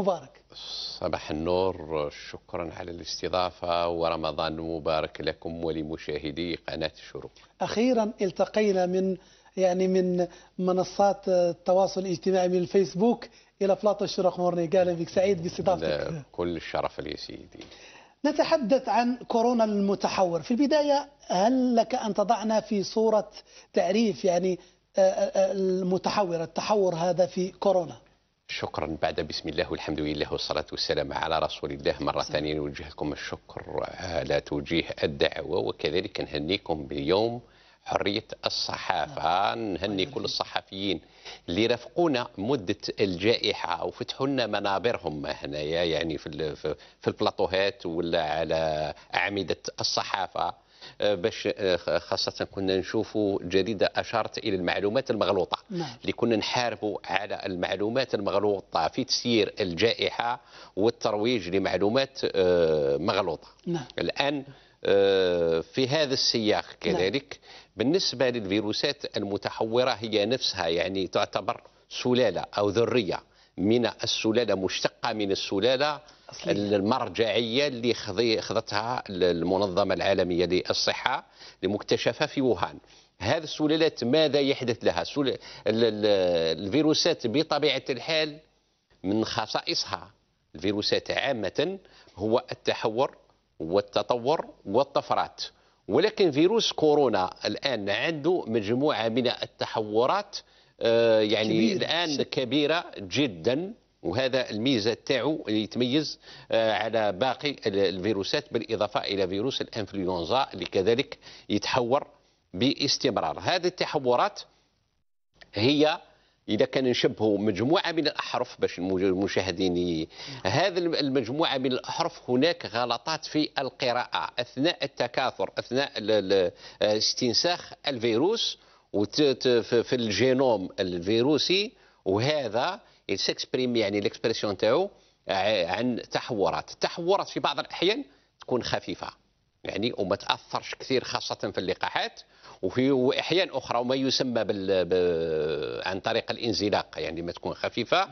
مبارك صباح النور شكرا على الاستضافة ورمضان مبارك لكم ولمشاهدي قناة الشروق أخيرا التقينا من يعني من منصات التواصل الاجتماعي من الفيسبوك إلى بلاطو الشروق مورني أهلا بك سعيد باستضافتك كل الشرف لي سيدي نتحدث عن كورونا المتحور في البداية هل لك أن تضعنا في صورة تعريف يعني آه، آه، آه، المتحور التحور هذا في كورونا شكرا بعد بسم الله والحمد لله والصلاة والسلام على رسول الله مرة ثانية نوجه لكم الشكر على توجيه الدعوة وكذلك نهنيكم بيوم حرية الصحافة نهني كل الصحفيين اللي رافقونا مدة الجائحة وفتحوا لنا منابرهم هنايا يعني في في البلاطوهات ولا على أعمدة الصحافة باش آه، خاصه كنا نشوفوا جريده اشارت الى المعلومات المغلوطه نعم. اللي كنا نحاربوا على المعلومات المغلوطه في تسيير الجائحه والترويج لمعلومات آه، مغلوطه نعم. الان آه، في هذا السياق نعم. كذلك بالنسبه للفيروسات المتحوره هي نفسها يعني تعتبر سلاله او ذريه من السلاله مشتقه من السلاله أصلي. المرجعيه اللي خذتها المنظمه العالميه للصحه لمكتشفه في ووهان هذه السلالات ماذا يحدث لها الفيروسات بطبيعه الحال من خصائصها الفيروسات عامه هو التحور والتطور والطفرات ولكن فيروس كورونا الان عنده مجموعه من التحورات آه، يعني كبير. الان كبيره جدا وهذا الميزه تاعو اللي يتميز آه، على باقي الفيروسات بالاضافه الى فيروس الانفلونزا اللي كذلك يتحور باستمرار هذه التحورات هي اذا كان نشبهوا مجموعه من الاحرف باش المشاهدين هذا المجموعه من الاحرف هناك غلطات في القراءه اثناء التكاثر اثناء استنساخ الفيروس في الجينوم الفيروسي وهذا سيكسبريم يعني ليكسبريسيون تاعو عن تحورات التحورات في بعض الأحيان تكون خفيفة يعني وما تأثرش كثير خاصة في اللقاحات وفي احيان أخرى وما يسمى بال... عن طريق الانزلاق يعني ما تكون خفيفة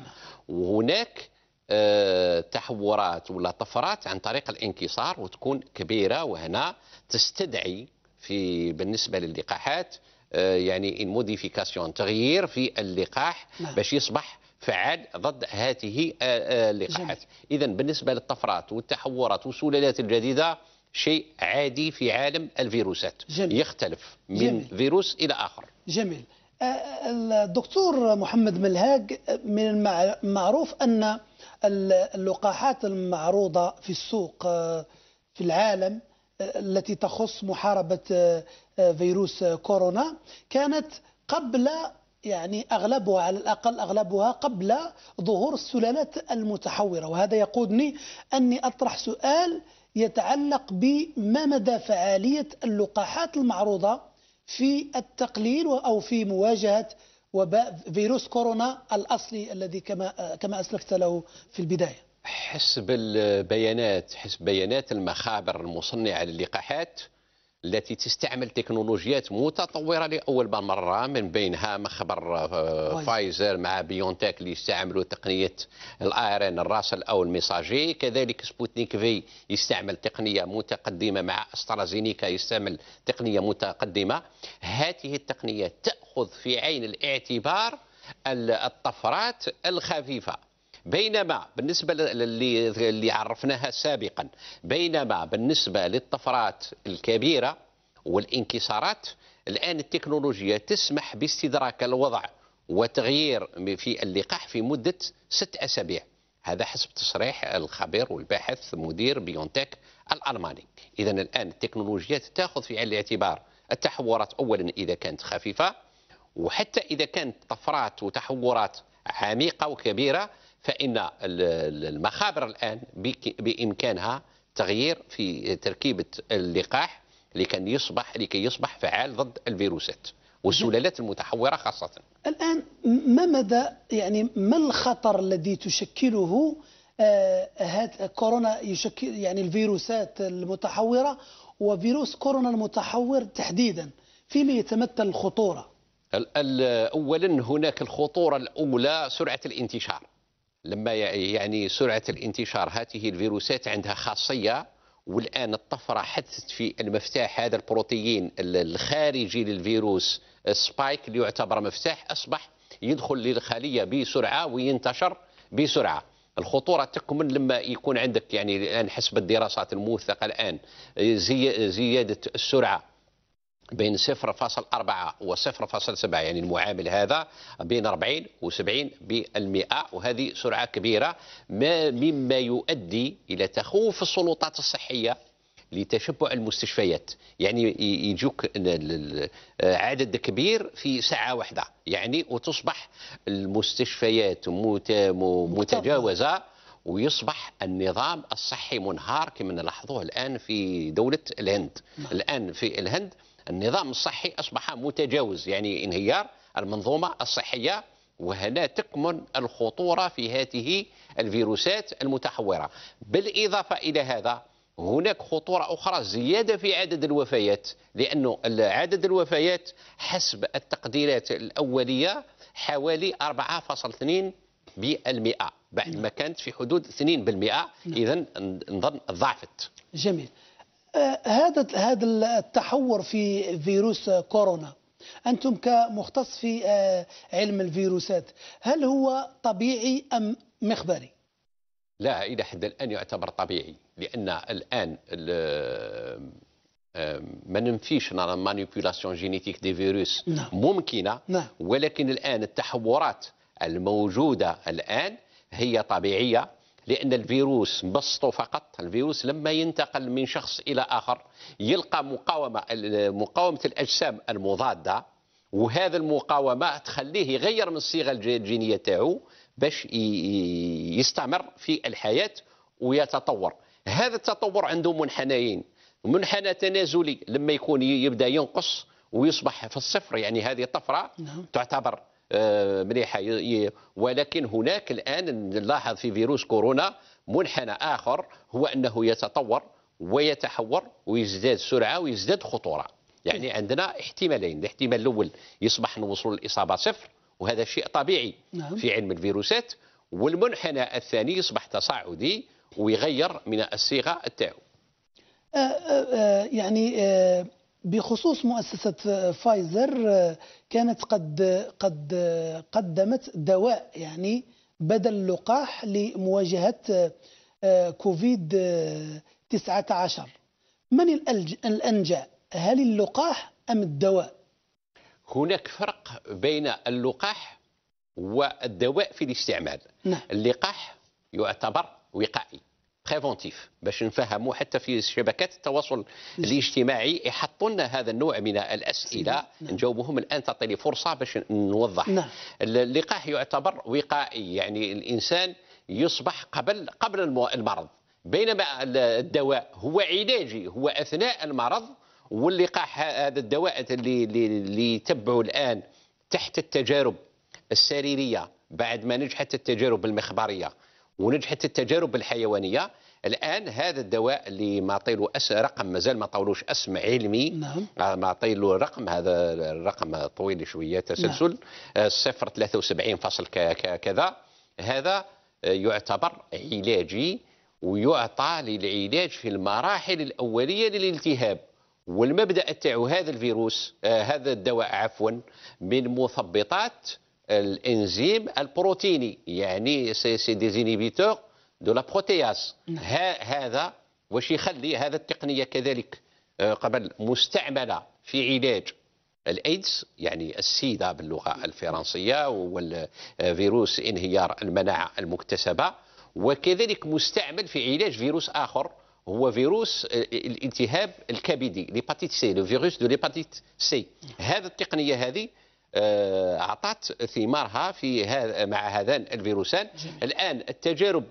وهناك آه، تحورات ولا طفرات عن طريق الانكسار وتكون كبيرة وهنا تستدعي في بالنسبة للقاحات آه، يعني موديفيكاسيون تغيير في اللقاح نعم. باش يصبح فعال ضد هذه اللقاحات آه، آه، إذا بالنسبة للطفرات والتحورات والسلالات الجديدة شيء عادي في عالم الفيروسات جميل. يختلف من جميل. فيروس إلى آخر جميل آه، الدكتور محمد ملهاج من المعروف أن اللقاحات المعروضة في السوق في العالم التي تخص محاربة فيروس كورونا كانت قبل يعني أغلبها على الأقل أغلبها قبل ظهور السلالات المتحورة وهذا يقودني أني أطرح سؤال يتعلق بما مدى فعالية اللقاحات المعروضة في التقليل أو في مواجهة وباء فيروس كورونا الأصلي الذي كما, كما أسلفت له في البداية حسب البيانات حسب بيانات المخابر المصنعة للقاحات التي تستعمل تكنولوجيات متطوره لاول مره من بينها مخبر آه، فايزر مع بيونتك اللي يستعملوا تقنيه الار ان الراسل او الميساجي كذلك سبوتنيك في يستعمل تقنيه متقدمه مع استرازينيكا يستعمل تقنيه متقدمه هذه التقنيه تاخذ في عين الاعتبار الطفرات الخفيفه بينما بالنسبة للي اللي عرفناها سابقا بينما بالنسبة للطفرات الكبيرة والانكسارات الآن التكنولوجيا تسمح باستدراك الوضع وتغيير في اللقاح في مدة ست أسابيع هذا حسب تصريح الخبير والباحث مدير بيونتك الألماني إذا الآن التكنولوجيا تأخذ في عين الاعتبار التحورات أولا إذا كانت خفيفة وحتى إذا كانت طفرات وتحورات عميقة وكبيرة فإن المخابر الآن بإمكانها تغيير في تركيبة اللقاح لكي يصبح لكي يصبح فعال ضد الفيروسات والسلالات المتحورة خاصة الآن ما مدى يعني ما الخطر الذي تشكله آه هات كورونا يشكل يعني الفيروسات المتحورة وفيروس كورونا المتحور تحديدا فيما يتمثل الخطورة أولا هناك الخطورة الأولى سرعة الانتشار لما يعني سرعة الانتشار هذه الفيروسات عندها خاصية والآن الطفرة حدثت في المفتاح هذا البروتيين الخارجي للفيروس سبايك اللي يعتبر مفتاح أصبح يدخل للخلية بسرعة وينتشر بسرعة الخطورة تكمن لما يكون عندك يعني الآن حسب الدراسات الموثقة الآن زي زيادة السرعة بين 0.4 و 0.7 يعني المعامل هذا بين 40 و 70 بالمئة وهذه سرعة كبيرة ما مما يؤدي إلى تخوف السلطات الصحية لتشبع المستشفيات يعني يجوك عدد كبير في ساعة واحدة يعني وتصبح المستشفيات متجاوزة ويصبح النظام الصحي منهار كما نلاحظوه الآن في دولة الهند نعم. الآن في الهند النظام الصحي أصبح متجاوز يعني انهيار المنظومة الصحية وهنا تكمن الخطورة في هذه الفيروسات المتحورة بالإضافة إلى هذا هناك خطورة أخرى زيادة في عدد الوفيات لأنه عدد الوفيات حسب التقديرات الأولية حوالي 4.2 بالمئة بعد ما كانت في حدود 2% نعم. إذا نظن ضعفت جميل هذا هذا التحور في فيروس كورونا انتم كمختص في آه، علم الفيروسات هل هو طبيعي ام مخبري لا الى حد الان يعتبر طبيعي لان الان ما ننفيش على مانيبيولاسيون جينيتيك دي فيروس ممكنه نعم. ولكن الان التحورات الموجوده الان هي طبيعيه لأن الفيروس بسطه فقط الفيروس لما ينتقل من شخص إلى آخر يلقى مقاومة مقاومة الأجسام المضادة وهذا المقاومة تخليه يغير من الصيغة الجينية تاعو باش يستمر في الحياة ويتطور هذا التطور عنده منحنيين منحنى تنازلي لما يكون يبدا ينقص ويصبح في الصفر يعني هذه نعم. تعتبر آه، مليحه ولكن هناك الان نلاحظ في فيروس كورونا منحنى اخر هو انه يتطور ويتحور ويزداد سرعه ويزداد خطوره يعني إيه. عندنا احتمالين الاحتمال الاول يصبح نوصل الاصابه صفر وهذا شيء طبيعي نعم. في علم الفيروسات والمنحنى الثاني يصبح تصاعدي ويغير من الصيغه تاعو آه، آه، يعني بخصوص مؤسسة فايزر آه، كانت قد قد قدمت دواء يعني بدل لقاح لمواجهة آه، كوفيد 19 من الأنجع هل اللقاح أم الدواء؟ هناك فرق بين اللقاح والدواء في الاستعمال نعم. اللقاح يعتبر وقائي بريفونتيف باش نفهموا حتى في شبكات التواصل الاجتماعي يحطوا لنا هذا النوع من الاسئله نعم. نجاوبهم الان تعطيني فرصه باش نوضح نعم. اللقاح يعتبر وقائي يعني الانسان يصبح قبل قبل المرض بينما الدواء هو علاجي هو اثناء المرض واللقاح هذا الدواء اللي اللي يتبعه الان تحت التجارب السريريه بعد ما نجحت التجارب المخبريه ونجحت التجارب الحيوانيه الان هذا الدواء اللي ما له أس رقم مازال ما طولوش اسم علمي نعم. آه، ما له رقم هذا الرقم طويل شويه تسلسل نعم. آه، وسبعين فاصل كذا هذا آه، يعتبر علاجي ويعطى للعلاج في المراحل الاوليه للالتهاب والمبدا تاعو هذا الفيروس هذا الدواء عفوا من مثبطات الانزيم البروتيني يعني سي سي ديزينيبيتور دو لا بروتياز نعم. هذا واش يخلي هذا التقنيه كذلك آه، قبل مستعمله في علاج الايدز يعني السيدا باللغه الفرنسيه والفيروس انهيار المناعه المكتسبه وكذلك مستعمل في علاج فيروس اخر هو فيروس آه، الالتهاب الكبدي ليباتيت سي لو فيروس دو ليباتيت سي هذه التقنيه هذه آه، أعطت ثمارها في هذا مع هذان الفيروسان جميل. الآن التجارب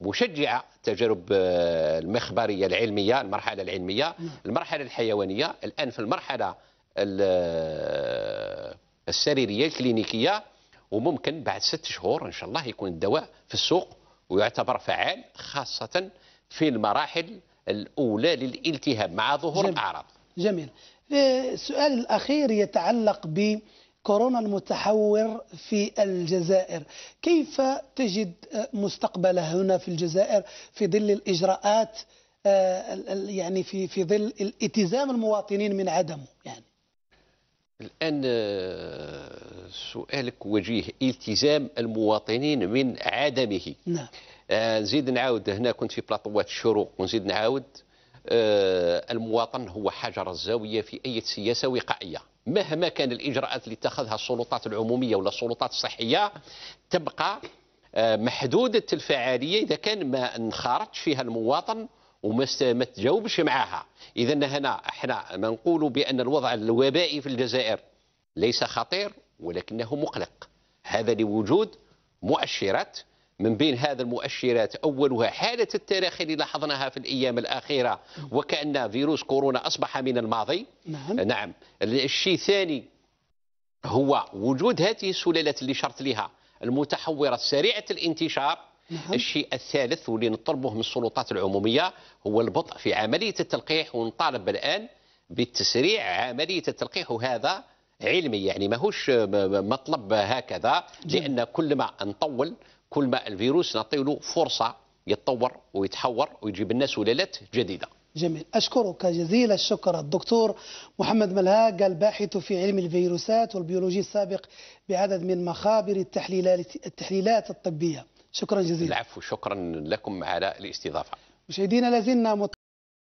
مشجعة تجارب آه، المخبرية العلمية المرحلة العلمية نعم. المرحلة الحيوانية الآن في المرحلة آه، السريرية الكلينيكية وممكن بعد ست شهور إن شاء الله يكون الدواء في السوق ويعتبر فعال خاصة في المراحل الأولى للالتهاب مع ظهور الأعراض جميل السؤال الأخير يتعلق ب كورونا المتحور في الجزائر كيف تجد مستقبله هنا في الجزائر في ظل الإجراءات آه، يعني في في ظل التزام المواطنين من عدمه يعني الآن آه، سؤالك وجيه التزام المواطنين من عدمه نعم آه، نزيد نعاود هنا كنت في بلاطوات الشروق ونزيد نعاود المواطن هو حجر الزاوية في أي سياسة وقائية مهما كان الإجراءات اللي اتخذها السلطات العمومية ولا السلطات الصحية تبقى آه، محدودة الفعالية إذا كان ما انخرطش فيها المواطن وما ما تجاوبش معها إذا هنا احنا ما نقول بأن الوضع الوبائي في الجزائر ليس خطير ولكنه مقلق هذا لوجود مؤشرات من بين هذا المؤشرات أولها حالة التراخي اللي لاحظناها في الأيام الأخيرة وكأن فيروس كورونا أصبح من الماضي نعم, نعم. الشيء الثاني هو وجود هذه السلالات اللي شرط لها المتحورة سريعة الانتشار نعم. الشيء الثالث واللي نطلبه من السلطات العمومية هو البطء في عملية التلقيح ونطالب الآن بتسريع عملية التلقيح وهذا علمي يعني ماهوش مطلب هكذا لأن كل ما نطول كل ما الفيروس نعطيه له فرصه يتطور ويتحور ويجيب الناس ولالات جديده جميل أشكرك جزيل الشكر الدكتور محمد ملهاق الباحث في علم الفيروسات والبيولوجي السابق بعدد من مخابر التحليلات, التحليلات الطبية شكرا جزيلا العفو شكرا لكم على الاستضافة مشاهدينا لازلنا